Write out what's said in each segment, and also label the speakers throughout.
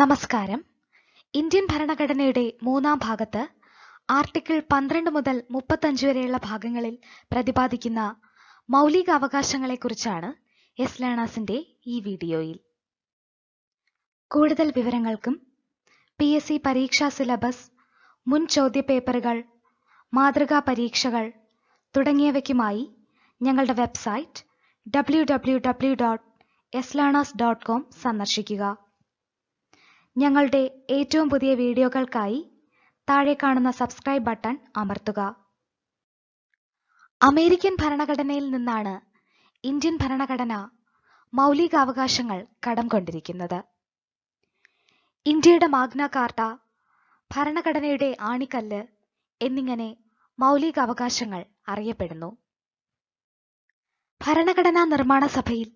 Speaker 1: നമസ്കാരം ഇന്ത്യൻ ഭരണഘടനയുടെ മൂന്നാം ഭാഗത്ത് ആർട്ടിക്കിൾ പന്ത്രണ്ട് മുതൽ മുപ്പത്തഞ്ച് വരെയുള്ള ഭാഗങ്ങളിൽ പ്രതിപാദിക്കുന്ന മൗലിക കുറിച്ചാണ് എസ് ലേണാസിന്റെ ഈ വീഡിയോയിൽ കൂടുതൽ വിവരങ്ങൾക്കും പി എസ് സി പരീക്ഷാ സിലബസ് മുൻ ചോദ്യപേപ്പറുകൾ മാതൃകാ പരീക്ഷകൾ തുടങ്ങിയവയ്ക്കുമായി ഞങ്ങളുടെ website W W W dot S learners dot com സന്ദർശിക്കുക ഞങ്ങളുടെ ഏറ്റവും പുതിയ വീഡിയോകൾക്കായി താഴെ കാണുന്ന സബ്സ്ക്രൈബ് ബട്ടൺ അമർത്തുക അമേരിക്കൻ ഭരണഘടനയിൽ നിന്നാണ് ഇന്ത്യൻ ഭരണഘടന മൗലികാവകാശങ്ങൾ കടം കൊണ്ടിരിക്കുന്നത് ഇന്ത്യയുടെ മാഗ്ന കാർട്ട ഭരണഘടനയുടെ ആണിക്കല്ല് എന്നിങ്ങനെ മൗലികാവകാശങ്ങൾ അറിയപ്പെടുന്നു ഭരണഘടനാ നിർമ്മാണ സഭയിൽ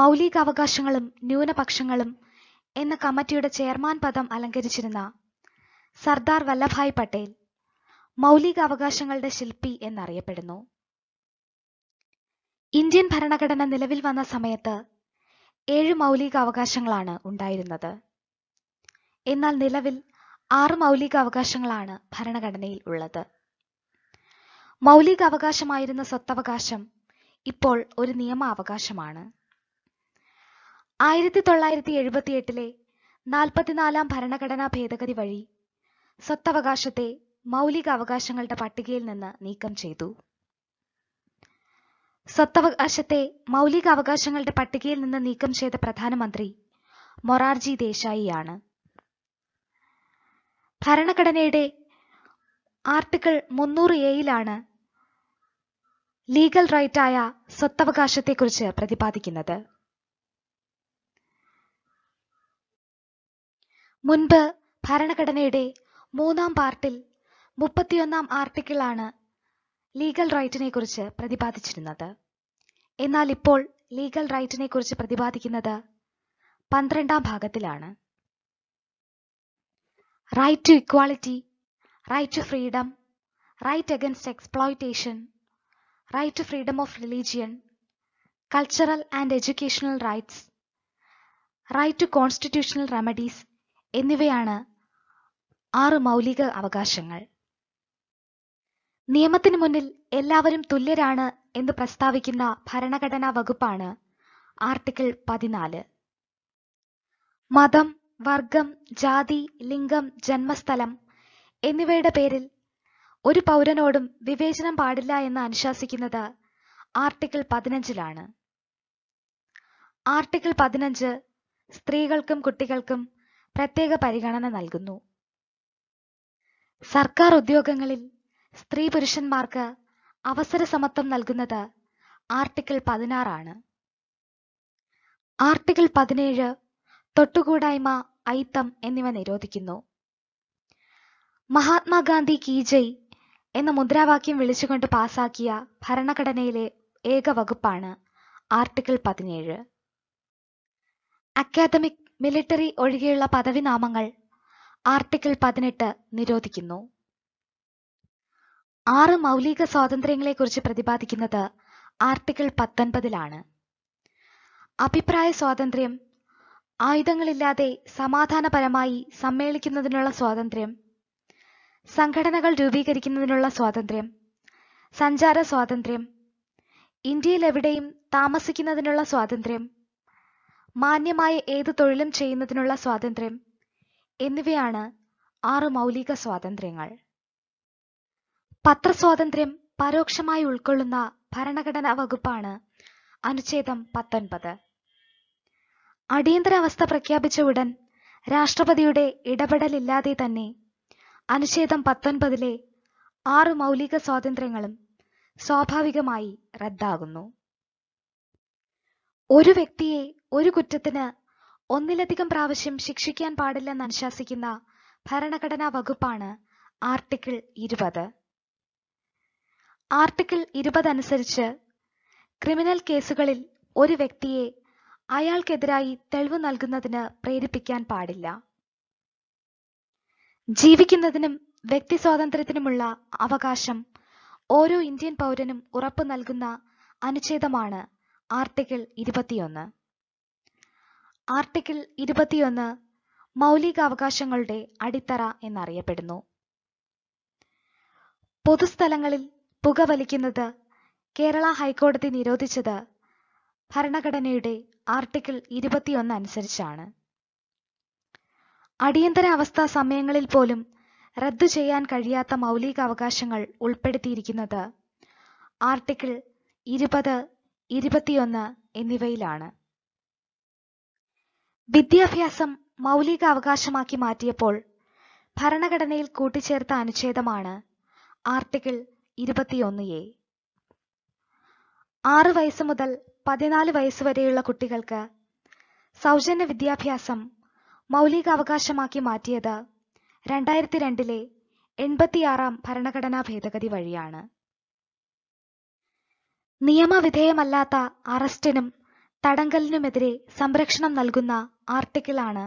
Speaker 1: മൗലികാവകാശങ്ങളും ന്യൂനപക്ഷങ്ങളും എന്ന കമ്മിറ്റിയുടെ ചെയർമാൻ പദം അലങ്കരിച്ചിരുന്ന സർദാർ വല്ലഭായ് പട്ടേൽ മൗലിക അവകാശങ്ങളുടെ ശില്പി എന്നറിയപ്പെടുന്നു ഇന്ത്യൻ ഭരണഘടന നിലവിൽ വന്ന സമയത്ത് ഏഴ് മൗലിക അവകാശങ്ങളാണ് ഉണ്ടായിരുന്നത് എന്നാൽ നിലവിൽ ആറ് മൗലിക അവകാശങ്ങളാണ് ഭരണഘടനയിൽ ഉള്ളത് മൗലിക അവകാശമായിരുന്ന സ്വത്തവകാശം ഇപ്പോൾ ഒരു നിയമാവകാശമാണ് അവകാശമാണ് ആയിരത്തി തൊള്ളായിരത്തി എട്ടിലെ നാൽപ്പത്തിനാലാം ഭരണഘടനാ ഭേദഗതി വഴി സ്വത്തവകാശത്തെ മൗലിക അവകാശങ്ങളുടെ പട്ടികയിൽ നിന്ന് നീക്കം ചെയ്തു സ്വത്തവകാശത്തെ മൗലിക അവകാശങ്ങളുടെ പട്ടികയിൽ നിന്ന് നീക്കം ചെയ്ത പ്രധാനമന്ത്രി മൊറാർജി ദേശായിയാണ് ഭരണഘടനയുടെ ആർട്ടിക്കിൾ മുന്നൂറ് എയിലാണ് ലീഗൽ റൈറ്റായ സ്വത്തവകാശത്തെക്കുറിച്ച് പ്രതിപാദിക്കുന്നത് മുൻപ് ഭരണഘടനയുടെ മൂന്നാം പാർട്ടിൽ മുപ്പത്തിയൊന്നാം ആർട്ടിക്കിളാണ് ലീഗൽ റൈറ്റിനെ കുറിച്ച് പ്രതിപാദിച്ചിരുന്നത് എന്നാൽ ഇപ്പോൾ ലീഗൽ റൈറ്റിനെ കുറിച്ച് പ്രതിപാദിക്കുന്നത് പന്ത്രണ്ടാം ഭാഗത്തിലാണ് right to equality right to freedom right against exploitation right to freedom of religion cultural and educational rights right to constitutional remedies എന്നിവയാണ് ആറ് മൗലിക അവകാശങ്ങൾ നിയമത്തിന് മുന്നിൽ എല്ലാവരും തുല്യരാണ് എന്ന് പ്രസ്താവിക്കുന്ന ഭരണഘടനാ വകുപ്പാണ് ആർട്ടിക്കിൾ പതിനാല് മതം വർഗം ജാതി ലിംഗം ജന്മസ്ഥലം എന്നിവയുടെ പേരിൽ ഒരു പൗരനോടും വിവേചനം പാടില്ല എന്ന് അനുശാസിക്കുന്നത് ആർട്ടിക്കിൾ പതിനഞ്ചിലാണ് ആർട്ടിക്കിൾ പതിനഞ്ച് സ്ത്രീകൾക്കും കുട്ടികൾക്കും പ്രത്യേക പരിഗണന നൽകുന്നു സർക്കാർ ഉദ്യോഗങ്ങളിൽ സ്ത്രീ പുരുഷന്മാർക്ക് അവസര സമത്വം നൽകുന്നത് ആർട്ടിക്കിൾ പതിനാറാണ് ആർട്ടിക്കിൾ പതിനേഴ് തൊട്ടുകൂടായ്മ ഐത്തം എന്നിവ നിരോധിക്കുന്നു മഹാത്മാഗാന്ധി കീജയ് എന്ന മുദ്രാവാക്യം വിളിച്ചുകൊണ്ട് പാസാക്കിയ ഭരണഘടനയിലെ ഏക വകുപ്പാണ് ആർട്ടിക്കിൾ പതിനേഴ് അക്കാദമിക് മിലിട്ടറി ഒഴികെയുള്ള പദവിനാമങ്ങൾ ആർട്ടിക്കിൾ പതിനെട്ട് നിരോധിക്കുന്നു ആറ് മൗലിക സ്വാതന്ത്ര്യങ്ങളെക്കുറിച്ച് പ്രതിപാദിക്കുന്നത് ആർട്ടിക്കിൾ പത്തൊൻപതിലാണ് അഭിപ്രായ സ്വാതന്ത്ര്യം ആയുധങ്ങളില്ലാതെ സമാധാനപരമായി സമ്മേളിക്കുന്നതിനുള്ള സ്വാതന്ത്ര്യം സംഘടനകൾ രൂപീകരിക്കുന്നതിനുള്ള സ്വാതന്ത്ര്യം സഞ്ചാര സ്വാതന്ത്ര്യം ഇന്ത്യയിലെവിടെയും താമസിക്കുന്നതിനുള്ള സ്വാതന്ത്ര്യം മാന്യമായ ഏത് തൊഴിലും ചെയ്യുന്നതിനുള്ള സ്വാതന്ത്ര്യം എന്നിവയാണ് ആറ് മൗലിക സ്വാതന്ത്ര്യങ്ങൾ പത്രസ്വാതന്ത്ര്യം പരോക്ഷമായി ഉൾക്കൊള്ളുന്ന ഭരണഘടനാ വകുപ്പാണ് അനുച്ഛേദം പത്തൊൻപത് അടിയന്തരാവസ്ഥ പ്രഖ്യാപിച്ച ഉടൻ രാഷ്ട്രപതിയുടെ ഇടപെടലില്ലാതെ തന്നെ അനുച്ഛേദം പത്തൊൻപതിലെ ആറ് മൗലിക സ്വാതന്ത്ര്യങ്ങളും സ്വാഭാവികമായി റദ്ദാകുന്നു ഒരു വ്യക്തിയെ ഒരു കുറ്റത്തിന് ഒന്നിലധികം പ്രാവശ്യം ശിക്ഷിക്കാൻ പാടില്ലെന്ന് അനുശാസിക്കുന്ന ഭരണഘടനാ വകുപ്പാണ് ആർട്ടിക്കിൾ ഇരുപത് ആർട്ടിക്കിൾ ഇരുപത് അനുസരിച്ച് ക്രിമിനൽ കേസുകളിൽ ഒരു വ്യക്തിയെ അയാൾക്കെതിരായി തെളിവ് നൽകുന്നതിന് പ്രേരിപ്പിക്കാൻ പാടില്ല ജീവിക്കുന്നതിനും വ്യക്തി സ്വാതന്ത്ര്യത്തിനുമുള്ള അവകാശം ഓരോ ഇന്ത്യൻ പൗരനും ഉറപ്പു നൽകുന്ന അനുച്ഛേദമാണ് ആർട്ടിക്കിൾ ഇരുപത്തിയൊന്ന് ആർട്ടിക്കിൾ ഇരുപത്തിയൊന്ന് മൗലികാവകാശങ്ങളുടെ അടിത്തറ എന്നറിയപ്പെടുന്നു പൊതുസ്ഥലങ്ങളിൽ പുകവലിക്കുന്നത് കേരള ഹൈക്കോടതി നിരോധിച്ചത് ഭരണഘടനയുടെ ആർട്ടിക്കിൾ ഇരുപത്തിയൊന്ന് അനുസരിച്ചാണ് അടിയന്തരാവസ്ഥ സമയങ്ങളിൽ പോലും റദ്ദു ചെയ്യാൻ കഴിയാത്ത മൗലികാവകാശങ്ങൾ ഉൾപ്പെടുത്തിയിരിക്കുന്നത് ആർട്ടിക്കിൾ ഇരുപത് ഇരുപത്തിയൊന്ന് എന്നിവയിലാണ് വിദ്യാഭ്യാസം മൗലിക അവകാശമാക്കി മാറ്റിയപ്പോൾ ഭരണഘടനയിൽ കൂട്ടിച്ചേർത്ത അനുച്ഛേദമാണ് ആർട്ടിക്കിൾ ഇരുപത്തിയൊന്ന് എ ആറ് വയസ്സ് മുതൽ പതിനാല് വയസ്സ് വരെയുള്ള കുട്ടികൾക്ക് സൗജന്യ വിദ്യാഭ്യാസം മൗലികാവകാശമാക്കി മാറ്റിയത് രണ്ടായിരത്തി രണ്ടിലെ എൺപത്തിയാറാം ഭരണഘടനാ ഭേദഗതി വഴിയാണ് നിയമവിധേയമല്ലാത്ത അറസ്റ്റിനും തടങ്കലിനുമെതിരെ സംരക്ഷണം നൽകുന്ന ആർട്ടിക്കിളാണ്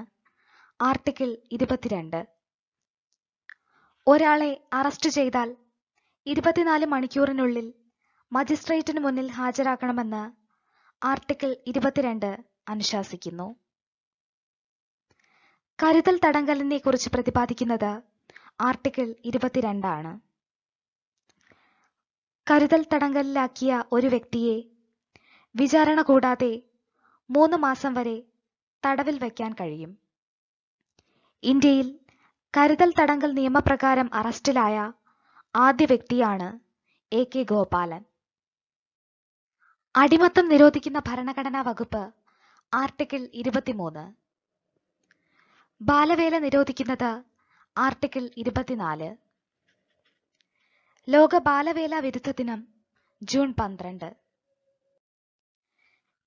Speaker 1: ആർട്ടിക്കിൾ ഇരുപത്തിരണ്ട് ഒരാളെ അറസ്റ്റ് ചെയ്താൽ ഇരുപത്തിനാല് മണിക്കൂറിനുള്ളിൽ മജിസ്ട്രേറ്റിന് മുന്നിൽ ഹാജരാക്കണമെന്ന് ആർട്ടിക്കിൾ ഇരുപത്തിരണ്ട് അനുശാസിക്കുന്നു കരുതൽ തടങ്കലിനെ കുറിച്ച് പ്രതിപാദിക്കുന്നത് ആർട്ടിക്കിൾ ഇരുപത്തിരണ്ടാണ് കരുതൽ തടങ്കലിലാക്കിയ ഒരു വ്യക്തിയെ വിചാരണ കൂടാതെ മൂന്ന് മാസം വരെ തടവിൽ വയ്ക്കാൻ കഴിയും ഇന്ത്യയിൽ കരുതൽ തടങ്കൽ നിയമപ്രകാരം അറസ്റ്റിലായ ആദ്യ വ്യക്തിയാണ് എ കെ ഗോപാലൻ അടിമത്തം നിരോധിക്കുന്ന ഭരണഘടനാ വകുപ്പ് ആർട്ടിക്കിൾ ഇരുപത്തിമൂന്ന് ബാലവേല നിരോധിക്കുന്നത് ആർട്ടിക്കിൾ ഇരുപത്തിനാല് ലോക ബാലവേല വിരുദ്ധ ദിനം ജൂൺ പന്ത്രണ്ട്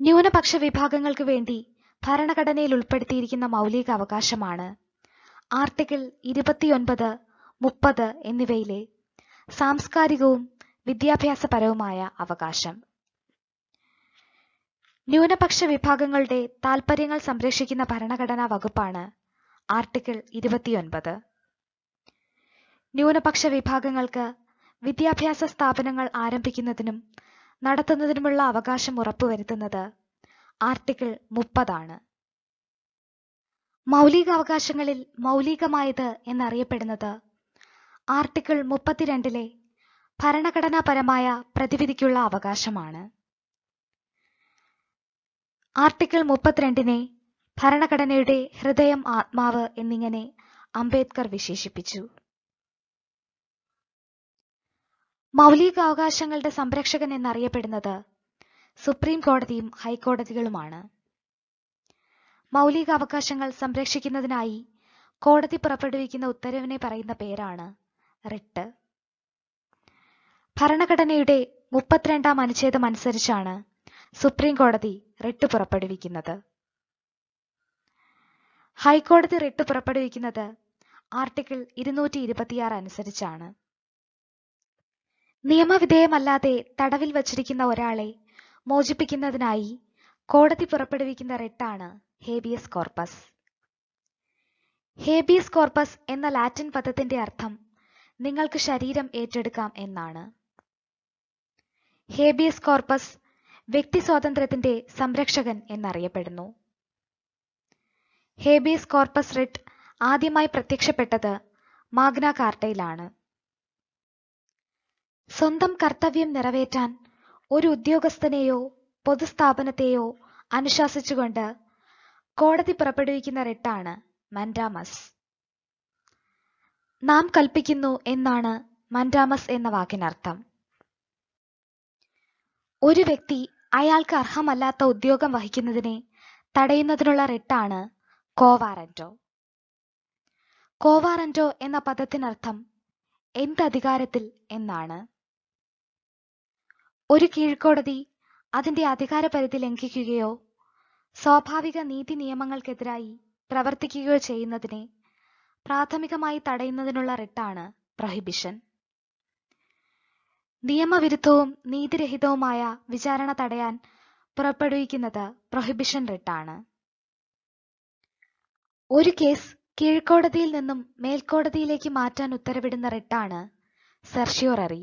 Speaker 1: ന്യൂനപക്ഷ വിഭാഗങ്ങൾക്ക് വേണ്ടി ഭരണഘടനയിൽ ഉൾപ്പെടുത്തിയിരിക്കുന്ന മൗലിക അവകാശമാണ് ആർട്ടിക്കിൾ ഇരുപത്തിയൊൻപത് മുപ്പത് എന്നിവയിലെ സാംസ്കാരികവും വിദ്യാഭ്യാസപരവുമായ അവകാശം ന്യൂനപക്ഷ വിഭാഗങ്ങളുടെ താൽപര്യങ്ങൾ സംരക്ഷിക്കുന്ന ഭരണഘടനാ വകുപ്പാണ് ആർട്ടിക്കിൾ ഇരുപത്തിയൊൻപത് ന്യൂനപക്ഷ വിഭാഗങ്ങൾക്ക് വിദ്യാഭ്യാസ സ്ഥാപനങ്ങൾ ആരംഭിക്കുന്നതിനും നടത്തുന്നതിനുമുള്ള അവകാശം ഉറപ്പുവരുത്തുന്നത് ആർട്ടിക്കിൾ മുപ്പതാണ് മൗലികാവകാശങ്ങളിൽ മൗലികമായത് എന്നറിയപ്പെടുന്നത് ആർട്ടിക്കിൾ മുപ്പത്തിരണ്ടിലെ ഭരണഘടനാപരമായ പ്രതിവിധിക്കുള്ള അവകാശമാണ് ആർട്ടിക്കിൾ മുപ്പത്തിരണ്ടിനെ ഭരണഘടനയുടെ ഹൃദയം ആത്മാവ് എന്നിങ്ങനെ അംബേദ്കർ വിശേഷിപ്പിച്ചു മൗലികാവകാശങ്ങളുടെ സംരക്ഷകൻ എന്നറിയപ്പെടുന്നത് സുപ്രീം കോടതിയും ഹൈക്കോടതികളുമാണ് മൗലികാവകാശങ്ങൾ സംരക്ഷിക്കുന്നതിനായി കോടതി പുറപ്പെടുവിക്കുന്ന ഉത്തരവിനെ പറയുന്ന പേരാണ് റിട്ട് ഭരണഘടനയുടെ മുപ്പത്തിരണ്ടാം അനുച്ഛേദം അനുസരിച്ചാണ് സുപ്രീം കോടതി റിട്ട് പുറപ്പെടുവിക്കുന്നത് ഹൈക്കോടതി റിട്ട് പുറപ്പെടുവിക്കുന്നത് ആർട്ടിക്കിൾ ഇരുന്നൂറ്റി ഇരുപത്തിയാറ് അനുസരിച്ചാണ് നിയമവിധേയമല്ലാതെ തടവിൽ വച്ചിരിക്കുന്ന ഒരാളെ മോചിപ്പിക്കുന്നതിനായി കോടതി പുറപ്പെടുവിക്കുന്ന റിട്ടാണ് ഹേബിയസ് കോർപ്പസ് ഹേബിയസ് കോർപ്പസ് എന്ന ലാറ്റിൻ പദത്തിന്റെ അർത്ഥം നിങ്ങൾക്ക് ശരീരം ഏറ്റെടുക്കാം എന്നാണ് ഹേബിയസ് കോർപ്പസ് വ്യക്തി സ്വാതന്ത്ര്യത്തിന്റെ സംരക്ഷകൻ എന്നറിയപ്പെടുന്നു ഹേബിയസ് കോർപ്പസ് റിട്ട് ആദ്യമായി പ്രത്യക്ഷപ്പെട്ടത് മാഗ്ന കാർട്ടയിലാണ് സ്വന്തം കർത്തവ്യം നിറവേറ്റാൻ ഒരു ഉദ്യോഗസ്ഥനെയോ പൊതുസ്ഥാപനത്തെയോ അനുശാസിച്ചുകൊണ്ട് കോടതി പുറപ്പെടുവിക്കുന്ന റിട്ടാണ് മൻഡാമസ് നാം കൽപ്പിക്കുന്നു എന്നാണ് മൻഡാമസ് എന്ന വാക്കിനർത്ഥം ഒരു വ്യക്തി അയാൾക്ക് അർഹമല്ലാത്ത ഉദ്യോഗം വഹിക്കുന്നതിനെ തടയുന്നതിനുള്ള റിട്ടാണ് കോവാറന്റോ കോവാറന്റോ എന്ന പദത്തിനർത്ഥം എന്ത് അധികാരത്തിൽ എന്നാണ് ഒരു കീഴ്ക്കോടതി അതിന്റെ അധികാരപരിധി ലംഘിക്കുകയോ സ്വാഭാവിക നീതി നിയമങ്ങൾക്കെതിരായി പ്രവർത്തിക്കുകയോ ചെയ്യുന്നതിനെ പ്രാഥമികമായി തടയുന്നതിനുള്ള റിട്ടാണ് പ്രൊഹിബിഷൻ നിയമവിരുദ്ധവും നീതിരഹിതവുമായ വിചാരണ തടയാൻ പുറപ്പെടുവിക്കുന്നത് പ്രൊഹിബിഷൻ റിട്ടാണ് ഒരു കേസ് കീഴ്ക്കോടതിയിൽ നിന്നും മേൽക്കോടതിയിലേക്ക് മാറ്റാൻ ഉത്തരവിടുന്ന റിട്ടാണ് സെർഷ്യോററി